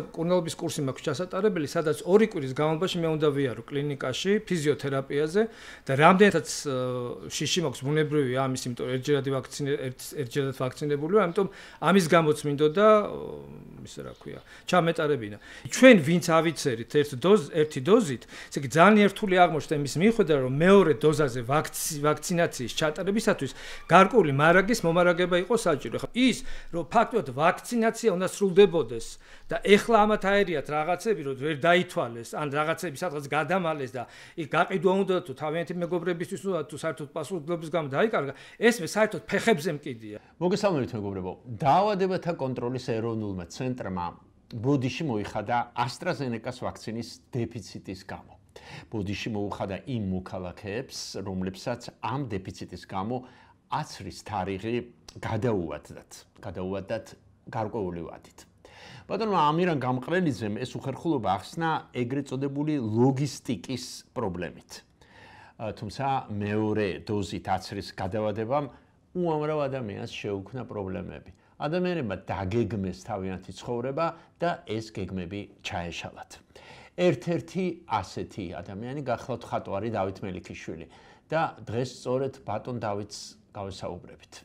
კურნალობის კურსი მაქვს ჩასატარებელი, სადაც ორი კვირის განმავლობაში მე უნდა ვიარო კლინიკაში ფიზიოთერაპიაზე და რამდენადაც შიში მაქვს ბუნებრივი ამის, იმიტომ ერთჯერადი ვაქცინა ერთჯერადი ვაქცინებული ვარ, ამიტომ ამის გამოც მინდოდა ისე რა ქვია, ჩამეტარებინა. ჩვენ ვინც ავიცერით ერთ დოზ ერთი დოზით, ესე იგი ძალიან ერთული აღმოჩნდა იმის მიხედვით, რომ მეორე დოზაზე ვაქცინაციის ჩატარებისათვის გარკვეული მარაგის მომარაგება იყო საჭირო. ხა ის, რომ ფაქტობრივად ვაქცინაცია უნდა სრულდებოდეს და ეხლა ამათ აერიათ რაღაცები, რომ ვერ დაითვალეს, ან რაღაცები სადღაც გადამალეს და ის გაყიდვა უნდა თუ თავიანთი მეგობრებისთვის უნდა თუ საერთოდ პასუხისმგებლობის გამო დაიკარგა, ეს მე საერთოდ ფეხებზე მკიდია. მოგესალმებით მეგობრებო. დაავადებათა კონტროლის ეროვნულმა ცენტრმა ბოდიში მოიხადა ასტრაზენეკას ვაქცინის დეფიციტის გამო. ბოდიში მოუხადა იმ მოქალაქეებს, რომლებსაც ამ დეფიციტის გამო აცრის თარიღი გადაუვადდათ, გადაუვადდათ გარკვეული ვადით. ბატონო ამირან გამყრელიძემ ეს უხერხულობა ახსნა ეგრეთ წოდებული ლოგისტიკის პრობლემით. თუმცა მეორე დოზით აცრის გადავადებამ უამრავ ადამიანს შეუქმნა პრობლემები. ადამიანებმა დაგეგმეს თავიანთი ცხოვრება და ეს გეგმები ჩაეშალათ. ერთ-ერთი ასეთი ადამიანი გახლავთ ხატვარი დავით მელიქიშვილი და დღეს სწორედ ბატონ დავითს გავსაუბრებით.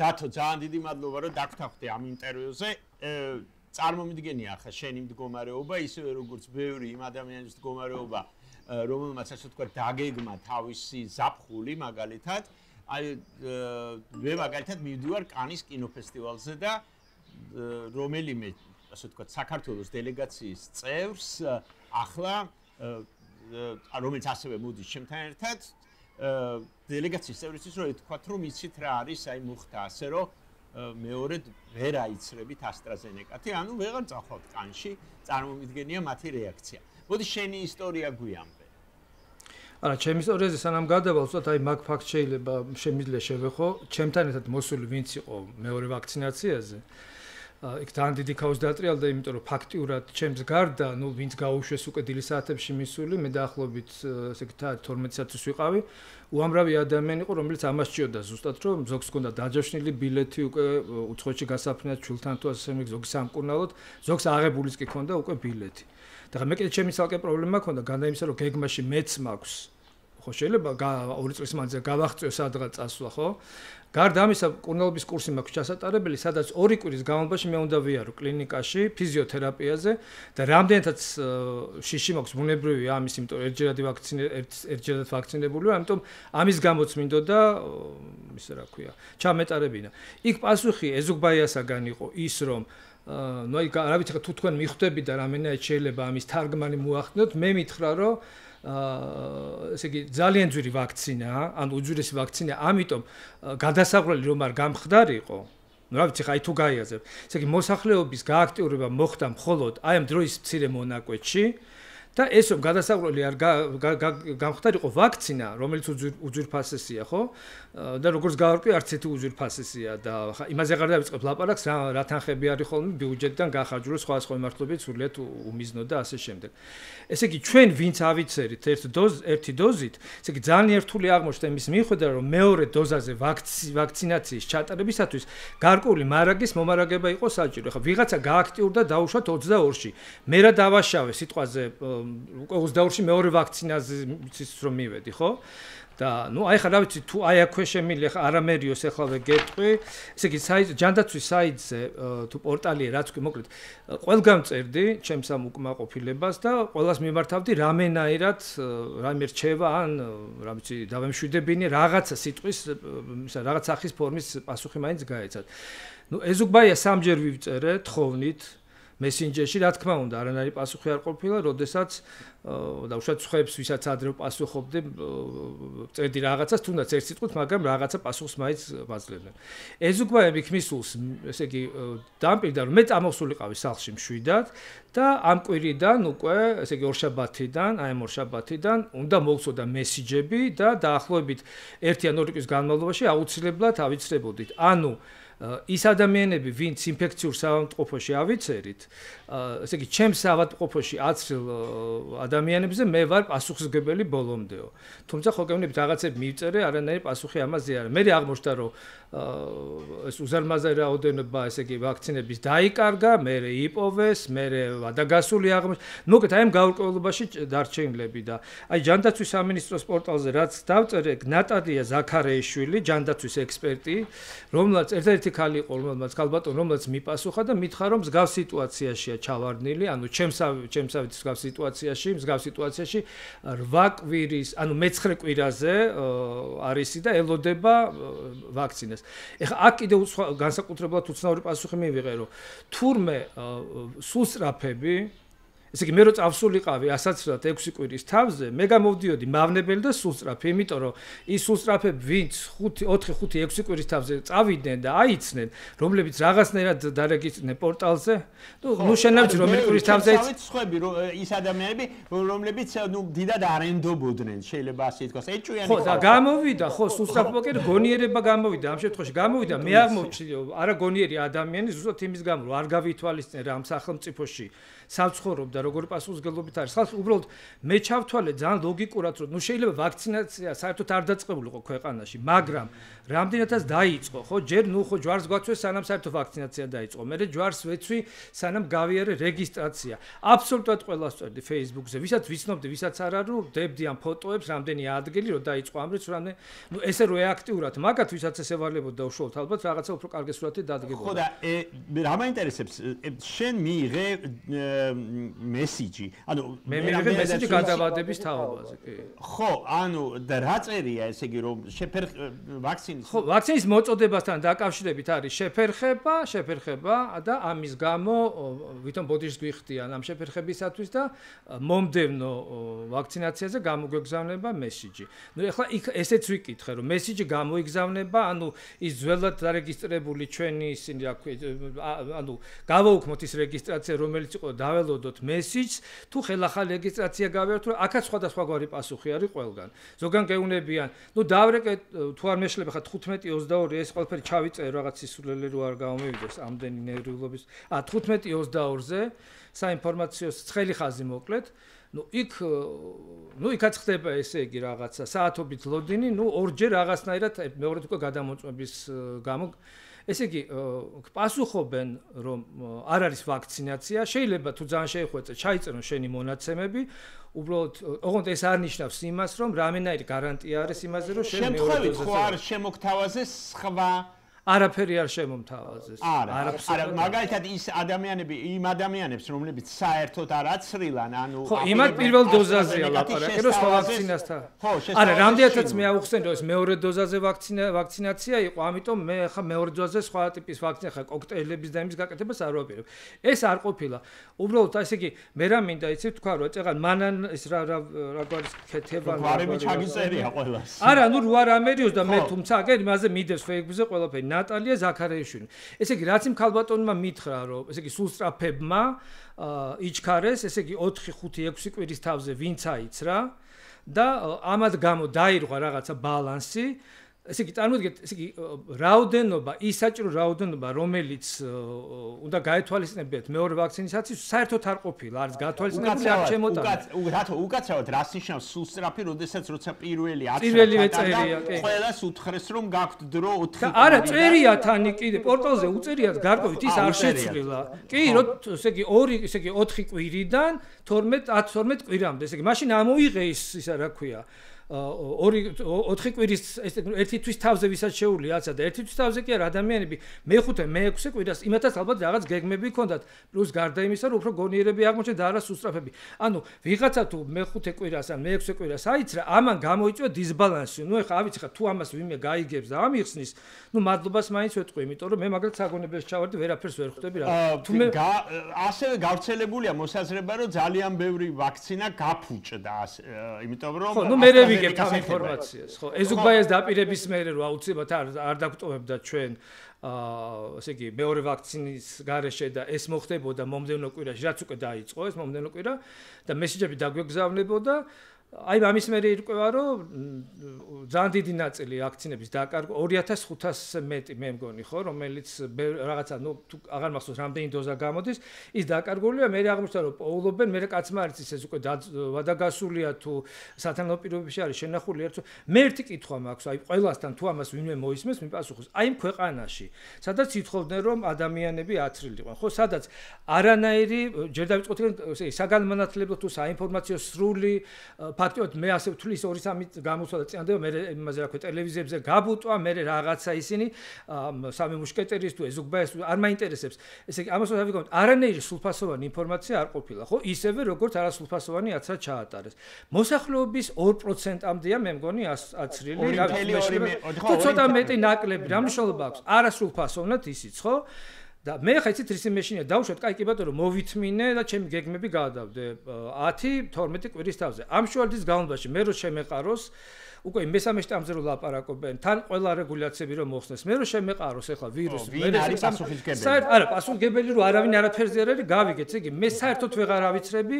დათო ძალიან დიდი მადლობა რომ დაგვთანხმდი ამ ინტერვიუზე. წარმომიდგენია ხა შენი მდგომარეობა ისევე როგორც ბევრი იმ ადამიანის მდგომარეობა რომელმაც ასე თქვა დაგეგმა თავისი ზაფხული მაგალითად. აი მე მაგალითად მივდივარ კანის კინოფესტივალზე და რომელიმე ასე თქვა საქართველოს დელეგაციის წევრს ახლა რომელიც ასევე მოდის ჩემთან ერთად დელეგაციის წევრისთვის რომ ეთქვათ რომ იცით რა არის აი მუხთა ასე რომ მეორედ ვერ აიცრებით ასტრაზენეკათი ანუ ვეღარ წახვალთ კანში წარმომიდგენია მათი რეაქცია მოდი შენი ისტორია გვიამბე არა ჩემი ისტორიაზე სანამ გადავალ უცოთ აი მაგ ფაქტ შეიძლება შემიძლია შევეხო ჩემთან ერთად მოსული ვინც იყო მეორე ვაქცინაციაზე იქ თან დიდი ქაოს დაтряალდა, იმიტომ რომ ფაქტიურად ჩემს გარდა, ну, ვინც გაуშეს უკვე დილის საათებში მისული, მე დაახლოებით, ასე ვთქვათ, 12 საათს ვიყავი. უამრავი ადამიანი იყო, რომელიც ამას ჭიოდა ზუსტად, რომ ზოგს კონდა დაჯავშნილი ბილეთი უკვე უცხოეთში გასაფრენად, ჩვილთან თუ ასე მიგ ზოგი სამკურნალოდ, ზოგს აღებულიც კი ქონდა უკვე ბილეთი. და მე კიდე ჩემი ძალკე პრობლემა ქონდა, განა იმისა, რომ გეგმაში მეც მაქვს ხო შეიძლება ორი წლის მანძილზე გავახწიო სადღა წასვლა ხო გარდა ამისა კურნალობის კურსი მაქვს ჩასატარებელი სადაც ორი კვირის განმავლობაში მე უნდა ვიარო კლინიკაში ფიზიოთერაპიაზე და რამდენიც შიში მაქვს ბუნებრივი ამის იმიტომ ერთჯერადი ვაქცინე ერთჯერად ვაქცინებული ვარ ამიტომ ამის გამოც მინდოდა ისე რა ქვია ჩამეტარებინა იქ პასუხი ეზუგბაიასაგან იყო ის რომ ნუ აი რა ვიცი ხა თუ თქვენ მიხვდებით და რამენა შეიძლება ამის თარგმანი მოახდინოთ მე მითხრა რომ ესე იგი ძალიან ძვირი ვაქცინაა, ანუ უძვირესი ვაქცინა, ამიტომ გადასაყრელი რომ არ გამხდარიყო ну რავი ციხე აი თუ გაიაზებ. ესე იგი მოსახლეობის გააქტიურება მოხდა მხოლოდ აი ამ დროის მცირე მონაკვეთში. და ესო გადასაყრელი არ გამხდარიყო ვაქცინა, რომელიც უძირფასესია, ხო? და როგორც გავარკვი, არც ერთი უძირფასესია და ხა იმაზე გარდა ვიწყებ ლაპარაკს, რა რა თანხები არის ხოლმე ბიუჯეტიდან გახარჯული სხვა სხვა მიმართულებით სულეთ უმიზნო და ასე შემდეგ. ესე იგი, ჩვენ ვინც ავიცერით ერთ დოზ ერთი დოზით, ესე იგი ძალიან ერთული აღმოჩნდა იმის მიხედვით, რომ მეორე დოზაზე ვაქცინაციის ჩატარებისათვის გარკული მარაგის მომარაგება იყო საჭირო. ხა ვიღაცა გააქტიურდა დაუშვათ 22-ში. მე რა დავაშავე სიტყვაზე უკვე 22-ში მეორე ვაქცინაზე ვიცით რომ მივედი, ხო? და ну აი ხა რა ვიცი თუ აი აქვე შემილი ხა არამერიოს ახლავე გეტყვი ესე იგი საიტ ჯანდაცვის საიტზე თუ პორტალია რაც კი მოკლედ ყველგან წერდი ჩემს ამ უკმაყოფილებას და ყოველას მიმართავდი რამენაირად რამე რჩევა ან რა ვიცი დავემშვიდებინე რაღაცა სიტყვის ისა რაღაც ახის ფორმის პასუხი მაინც გაეცათ ну ეზუგბაია სამჯერ ვივწერე თხოვნით მესენჯერში რა თქმა უნდა არანაირი პასუხი არ ყოფილა, როდესაც და უშუალოდ ხებს ვისაც ადრე პასუხობდი წედი რაღაცას თუნდაც ერთ სიტყვით, მაგრამ რაღაცა პასუხს მაინც ვაძლევდნენ. ეზუგბაები ქმისულს, ესე იგი დამპირდა რომ მე წამოსულიყავი სახლში მშვიდად და ამ კვირიდან უკვე, ესე იგი ორშაბათიდან, აი ორშაბათიდან უნდა მოვწოდა მესიჯები და დაახლოებით 1 ან 2 კვირის განმავლობაში აუცილებლად ავიცრებოდით. ანუ ის ადამიანები, ვინც ინფექციურ საავადმყოფოში ავიცერით, ესე იგი, ჩემს საავადმყოფოში აცრილ ადამიანებზე მე ვარ პასუხისგებელი ბოლომდეო. თუმცა ხოლმე რაღაცები მივწერე, არანაირი პასუხი ამაზე არ არის. მე აღმოჩნდა, რომ ეს უზარმაზარი რაოდენობა, ესე იგი, ვაქცინების დაიკარგა, მე იპოვეს, მე ვადაგასული აღმოჩნდა. მოკლედ აი ამ გაურკვევლობაში დარჩენილები და აი ჯანდაცვის სამინისტროს პორტალზე რაც დავწერე, ნატალია ზაქარეიშვილი, ჯანდაცვის ექსპერტი, რომელიც ერთ-ერთი ერთი ქალი იყო რომელსაც ქალბატონ რომელსაც მიპასუხა და მითხა რომ მსგავს სიტუაციაშია ჩავარდნილი ანუ ჩემს ჩემს მსგავს სიტუაციაში მსგავს სიტუაციაში 8 კვირის ანუ მე-9 კვირაზე არისი და ელოდება ვაქცინას ეხა აქ კიდე განსაკუთრებულად უცნაური პასუხი მივიღე რომ თურმე სულ სწრაფები ესე იგი მე რო წავსულიყავი 100-ზე 6 კვირის თავზე, მე გამოვდიოდი მავნებელი და სულსწრაფი, იმიტომ რომ ის სულსწრაფები ვინც 5-4-5-6 კვირის თავზე წავიდნენ და აიცნენ, რომლებიც რაღაცნაირად დარეგისტრნენ პორტალზე, ნუ ნუ შენავთ რომელი კვირის თავზე წავით ხები რომ ის ადამიანები რომლებიც ნუ დიდად არენდობოდნენ, შეიძლება ასე ითქვას, ეჭვიანი ხო და გამოვიდა ხო სულსწრაფი პოკერ გონიერება გამოვიდა ამ შემთხვევაში გამოვიდა მე აღმოჩნდა არა გონიერი ადამიანი ზუსტად იმის გამო რომ არ გავითვალისწინე რა ამ სახელმწიფოში საცხოვრობდა როგორ პასუხისგებლობით არის ხალხს უბრალოდ მე ჩავთვალე ძალიან ლოგიკურად რომ ნუ შეიძლება ვაქცინაცია საერთოდ არ დაწყებულიყო ქვეყანაში მაგრამ რამდენადაც დაიწყო ხო ჯერ ნუ ხო ჯვარს გვაცვე სანამ საერთოდ ვაქცინაცია დაიწყო მე ჯვარს ვეცვი სანამ გავიარე რეგისტრაცია აბსოლუტურად ყველას წერდი Facebook-ზე ვისაც ვიცნობდი ვისაც არ არის დებდი ამ ფოტოებს რამდენი ადგილი რომ დაიწყო ამ რიც რამე ნუ ესე რეაქტიურად მაგათ ვისაც ესე ვალებოდა უშუალოდ ალბათ რაღაცა უფრო კარგი სურათი დადგებოდა ხო და რა მაინტერესებს შენ მიიღე მესიჯი. ანუ მე მე მესიჯი გადაბადების თავაზე, კი. ხო, ანუ და რა წერია, ესე იგი, რომ შეფერ ვაქცინის ხო, ვაქცინის მოწოდებასთან დაკავშირებით არის შეფერხება, შეფერხება და ამის გამო ვითომ ბოდიშს გიხდიან ამ შეფერხებისათვის და მომდევნო ვაქცინაციაზე გამოგეგზავნება მესიჯი. ნუ ეხლა იქ ესეც ვიკითხე, რომ მესიჯი გამოიგზავნება, ანუ ის ძველად დარეგისტრირებული ჩვენი ისინი რა ქვია, ანუ გავაუქმოთ ის რეგისტრაცია, რომელიც იყო და დაველოდოთ მესიჯს თუ ხელახალ რეგისტრაცია გავერთვა აქაც სხვადასხვა გვარი პასუხი არის ყველგან ზოგან გეუნებიან ნუ დავრეკე თუ არ მეშლება ხა 15:22 ეს ყველაფერი ჩავიწე რაღაც ისულელი რო არ გამომივიდეს ამდენი ნერვიულობის ა 15:22-ზე საინფორმაციო ცხელი ხაზი მოკლედ ну იქ ну იქაც ხდება ესე იგი რაღაცა საათობით ლოდინი ну ორჯერ რაღაცნაირად მეორედ უკვე გადამოწმების გამო ესე იგი პასუხობენ რომ არ არის ვაქცინაცია შეიძლება თუ ძალიან შეიხვეწე ჩაიწერონ შენი მონაცემები უბრალოდ ოღონდ ეს არნიშნავს იმას რომ რამენაირი გარანტია არის იმაზე რომ შენ მეორე დოზაზე შემთხვევით ხო არ შემოგთავაზეს სხვა არაფერი არ შემომთავაზეს. არა, არა, მაგალითად ის ადამიანები, იმ ადამიანებს, რომლებიც საერთოდ არ აცრილან, ანუ ხო, იმათ პირველ დოზაზეა ლაპარაკი, რომ სხვა ვაქცინასთან. ხო, შეიძლება. არა, რამდენიცაც მე აღხსენ, რომ ეს მეორე დოზაზე ვაქცინა ვაქცინაცია იყო, ამიტომ მე ხა მეორე დოზაზე სხვა ტიპის ვაქცინა, ხა კოქტეილების და იმის გაკეთებას არ ვაპირებ. ეს არ ყოფილა. უბრალოდ ასე იგი, მე რა მინდა იცი თქვა, რომ წეღან მანან ეს რა რა რა გვარის ქეთება რა. ხო, არები ჩაგიწერია ყოველას. არა, ნუ რა რამე იყოს და მე თუმცა აგერ იმაზე მიდეს Facebook-ზე ყველაფერი. ნატალია ზაქარიაშვილი. ესე იგი, რაც იმ ქალბატონმა მითხრა, რომ ესე იგი სულსტრაფებმა იჩქარეს, ესე იგი 4 5 6 კვირის თავზე ვინც აიცრა და ამად გამო დაირღვა რაღაცა ბალანსი ესე იგი წარმოიდგინეთ, ესე იგი რაოდენობა, ისაჭრო რაოდენობა, რომელიც უნდა გაეთვალისწინებიათ მეორე ვაქცინისაციის, საერთოდ არ ყოფილა, არც გათვალისწინებიათ, არც შემოტანა. უკაც, რათო, უკაცრავად რას ნიშნავს სულსწრაფი, როდესაც როცა პირველი აწყობს. პირველი წერია, კი. ყველას უთხრეს რომ გაქვთ დრო 4. არა, წერია თანი კიდე, პორტალზე უწერიათ გარკვეულ ის არ შეცვლილა. კი, რო ესე იგი 2, ესე იგი 4 კვირიდან 12 12 კვირამდე, ესე იგი მაშინ ამოიღე ის, ისა რა ქვია. ორი ოთხი კვირის ეს ერთი თვის თავზე ვისაც შეუძლია ასე და ერთი თვის თავზე კი არ ადამიანები მეხუთე მეექვსე კვირას იმათაც ალბათ რაღაც გეგმები ჰქონდათ პლუს გარდა იმისა რომ უფრო გონიერები აღმოჩნდა და არა სუსტრაფები ანუ ვიღაცა თუ მეხუთე კვირას ან მეექვსე კვირას აიცრა ამან გამოიწვია დისბალანსი ნუ ეხა ავიცი ხა თუ ამას ვიმე გაიგებს და ამიხსნის ნუ მადლობას მაინც ვეთქვი იმიტომ რომ მე მაგალითად საგონებს ჩავარდი ვერაფერს ვერ ხვდები რა თუ მე ასევე გავრცელებულია მოსაზრება რომ ძალიან ბევრი ვაქცინა გაფუჭდა იმიტომ რომ ხო ნუ მე ვიგებთ ამ ინფორმაციას, ხო? ეზუგბაიას დაპირების მერე რა უცებათ არ არ დაგტოვებდა ჩვენ აა ესე იგი მეორე ვაქცინის გარეშე და ეს მოხდებოდა მომდენო კვირაში, რაც უკვე დაიწყო ეს მომდენო კვირა და მესიჯები დაგვეგზავნებოდა და აი მამის მე რკვევა რომ ძალიან დიდი ნაწილი აქცინების დაკარგვა 2500 მეტი მე მგონი ხო რომელიც რაღაცა ნუ თუ აღარ მახსოვს რამდენი დოზა გამოდის ის დაკარგულია მე აღმოჩნდა რომ პოულობენ მე კაცმა არც ის ეს უკვე დაგასულია თუ სათანადო პირობებში არის შენახული არც მე ერთი კითხვა მაქვს აი ყველასთან თუ ამას ვინმე მოისმეს მიპასუხოს აი ქვეყანაში სადაც ითხოვდნენ რომ ადამიანები ათრილიყვან ხო სადაც არანაირი ჯერ დავიწყოთ ესე საგანმანათლებლო თუ საინფორმაციო სრული ფაქტობრივად მე ასე ვთulis 2-3 გამოსვლა წანდება მე იმაზე რა ქვია ტელევიზიებზე გაბუტვა მე რაღაცა ისინი სამი მუშკეტერის თუ ეზოგბეს არ მაინტერესებს ესე იგი ამას ვთავი გამოთ არანაირი სულფასოვანი ინფორმაცია არ ყოფილა ხო ისევე როგორც არასულფასოვანი აცრა ჩაატარეს მოსახლეობის 2%-ამდეა მე მგონი აცრილი რა ვიცი ცოტა მეტი ნაკლები რა მნიშვნელობა აქვს არასულფასოვნად ისიც ხო და მე ხა იცით რისი მეშინია დავუშვათ კაი კი ბატონო მოვითმინე და ჩემი გეგმები გაადავდე 10 12 კვირის თავზე ამ შოლდის გამონაში მე რო შემეყაროს უკვე მესამე შტამზე რო ლაპარაკობენ თან ყველა რეგულაციები რომ მოხსნეს მე რო შემეყაროს ეხლა ვირუსი მე არის პასუხისგებელი საერთოდ არა პასუხისგებელი რო არავინ არაფერზე არ არის გავიგეთ იგი მე საერთოდ ვეღარავიცრები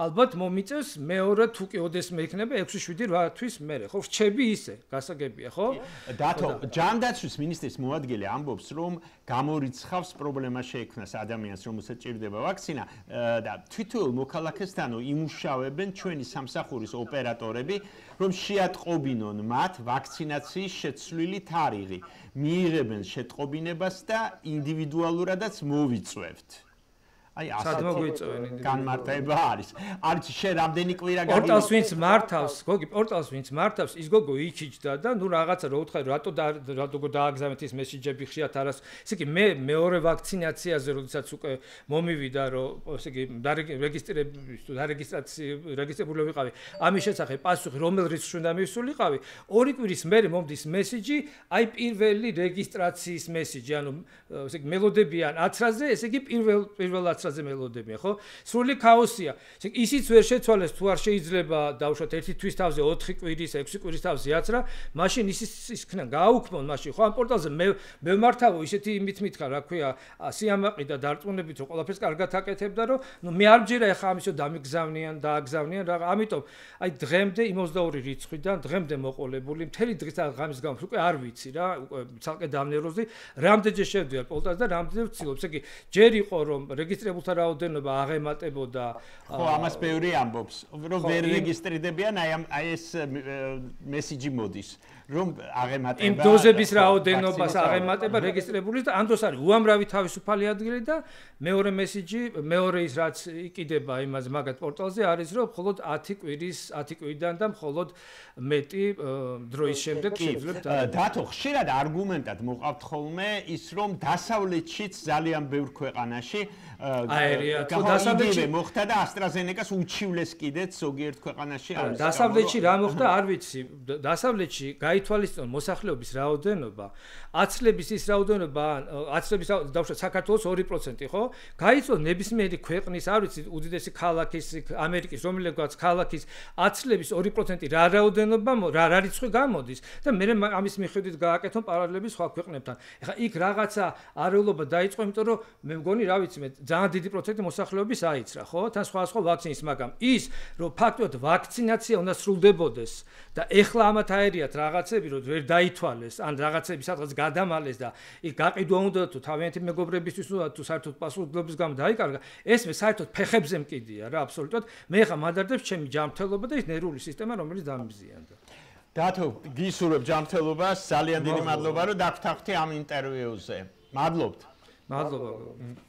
ალბათ მომიწევს მეორე თუ კი ოდესმე იქნება 6-7-8 თვის მერე. ხო, რჩები ისე, გასაგებია, ხო? დათო, ჯანდაცვის მინისტრის მოადგილე ამბობს, რომ გამორიცხავს პრობლემა შეექმნას ადამიანს, რომელსაც ჭირდება ვაქცინა და თვითონ მოქალაქესთანო იმუშავებენ ჩვენი სამსახურის ოპერატორები, რომ შეატყობინონ მათ ვაქცინაციის შეცვლილი თარიღი. მიიღებენ შეტყობინებას და ინდივიდუალურადაც მოვიწევთ. აი ასა განმარტება არის. არის შენ რამდენი კვირა გაგიწევს? პორტალს ვინც მართავს, გოგი, პორტალს ვინც მართავს, ის გოგო იჩიჭდა და ნუ რაღაცა რო უთხარი, რატო რატო გააგზავნეთ ის მესიჯები ხშიათ არას. ესე იგი მე მეორე ვაქცინაციაზე როდესაც უკვე მომივიდა, რო ესე იგი დარეგისტრირების თუ დარეგისტრაცია რეგისტრებული ვიყავი, ამის შესახებ პასუხი რომელ რიცხვში უნდა მივსულიყავი? ორი კვირის მერე მომდის მესიჯი, აი პირველი რეგისტრაციის მესიჯი, ანუ ესე იგი მელოდებიან 10-ზე, ესე იგი პირველ პირველ 10-ზე ფასაზე მელოდებია, ხო? სრული ქაოსია. ისიც ვერ შეცვალეს თუ არ შეიძლება დავუშვათ ერთი თვის თავზე 4 კვირის, 6 კვირის თავზე აცრა, მაშინ ისიც ისქნა გააუქმონ მაშინ, ხო? ამ პორტალზე მე მე მართავ ისეთი იმით მითხრა, რა ქვია, სიამაყი და დარწმუნებით რომ ყველაფერს კარგად აკეთებდა, რომ ნუ მე არ მჯერა ახლა ამისო დამიგზავნიან, დააგზავნიან, რა. ამიტომ აი დღემდე 22 რიცხვიდან დღემდე მოყოლებული, მთელი დღის ღამის გამს უკვე არ ვიცი რა, უკვე ცალკე დამნეროზი, რამდენჯერ შევდივარ პოლტას და რამდენჯერ ვცილობ. ესე იგი, ჯერ იყო რომ რეგისტრირებული საფეხბურთო რაოდენობა აღემატებოდა ხო ამას ბევრი ამბობს რომ ვერ რეგისტრირდებიან აი ამ აი ეს მესიჯი მოდის რომ აღემატება იმ დოზების რაოდენობას აღემატება რეგისტრირებული და ან დროს არის უამრავი თავისუფალი ადგილი და მეორე მესიჯი მეორე ის რაც იკიდება იმას მაგათ პორტალზე არის რომ მხოლოდ 10 კვირის 10 კვირიდან და მხოლოდ მეტი დროის შემდეგ შეიძლება და დათო ხშირად არგუმენტად მოყავთ ხოლმე ის რომ დასავლეთშიც ძალიან ბევრ ქვეყანაში აერია თუ დასავლეთში მოხდა და ასტრაზენეკას უჩივლეს კიდეც ზოგიერთ ქვეყანაში არის დასავლეთში რა მოხდა არ ვიცი დასავლეთში გაი გაითვალისწინონ მოსახლეობის რაოდენობა, აცლების ის რაოდენობა, აცლების დავშვა საქართველოს 2%, ხო? გაიწონ ნებისმიერი ქვეყნის, არ ვიცი, უძიდესი ქალაქის, ამერიკის, რომელიღაც ქალაქის აცლების 2% რა რაოდენობა, რა რიცხვი გამოდის და მე ამის მიხედვით გააკეთონ პარალელები სხვა ქვეყნებთან. ეხლა იქ რაღაცა არეულობა დაიწყო, იმიტომ რომ მე მგონი, რა ვიცი, მე ძალიან დიდი პროცენტი მოსახლეობის აიცრა, ხო? თან სხვა სხვა ვაქცინის, მაგრამ ის, რომ ფაქტობრივად ვაქცინაცია უნდა სრულდებოდეს და ეხლა ამათ აერიათ რაღაც რაღაცები რომ ვერ დაითვალეს, ან რაღაცები სადღაც გადამალეს და ის გაყიდვა უნდა თუ თავიანთი მეგობრებისთვის უნდა თუ საერთოდ პასუხისმგებლობის გამო დაიკარგა, ესმე საერთოდ ფეხებზე მკიდია რა აბსოლუტურად. მე ხა მადარდებს ჩემი ჯანმრთელობა და ის ნერვული სისტემა რომელიც დამიზიანდა. დათო, გისურვებ ჯანმრთელობას, ძალიან დიდი მადლობა რომ დაგვთანხმდით ამ ინტერვიუზე. მადლობთ. მადლობა.